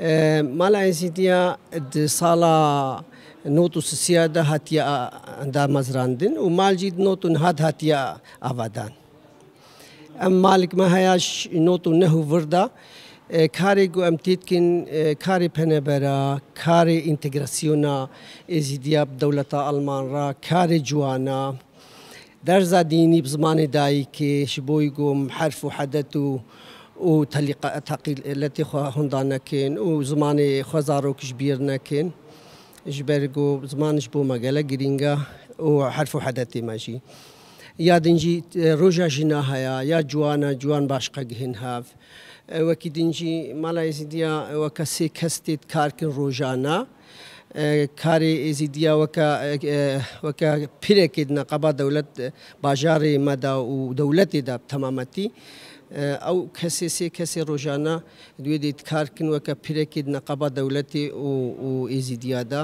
مالا Enzidia de sala notu sisiya da hatiya da mazrandin u malji notun had hatiya avadan. Em malik me haya notu nehu virda karê ku em têtkin karê penebera, karê integrasyona Êzidiya bi dewleta Alman re, karê ciwana, derza dînî bi zimanê dayîkê ji bo ku herf û hedet û و تەقیلەتی خوا هەندا نەکەین و زمانی خۆزارۆکش بیر نەکەین ji ber got zimanش bû me gelek giringa û herf û hedetê me jî. Ya din jî roja jîna heye ya ciwana ciwan başqa gihin hev. Wekî din jî mala êzidiya weke sê kes tê karkin rojana. کاری ئێزیدیا وەکە پیرێکی نەقەبا دەولەت باژاری مەدا و دەولەتیدا تەمامەتی. ئەو کەسێ سێ کەسێ ڕۆژانە دوێ دیت کارکن وەکە پیرێکی نەقەبا دەولەتی و ئێزیدیادا.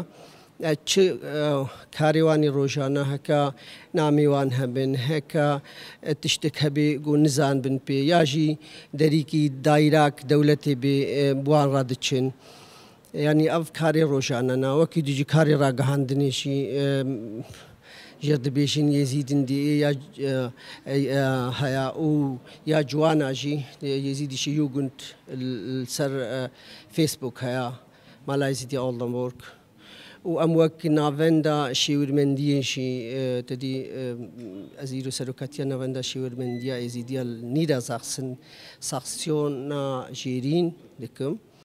چ کاریوانی ڕۆژانە هەکە نامیوان هەبن هەکە تشتێک هەبێ و نزان بن پێ یاژی دەریکی دایراک دەولەتی بێ بوان ڕادچن. ینی ئەف کارێ ڕۆژانە ناوەکی دیجی کاری ڕاگەهاندنێشی ژێر دەبێژین یێزیدن دی یا هەیە و یا جواناژی یێزیدیشی یوگونند سەر فیسبوک هەیە مالایزیدی ئاڵدەمۆرک و ئەم وەک ناڤێندا شێورمەندیەشی دەدی ئەزیر و سەرۆکەتیە نەڤەندا شێورمەندیە ئێزیدیە نیدا زاخسن ساخسیۆن ژێرین دکم.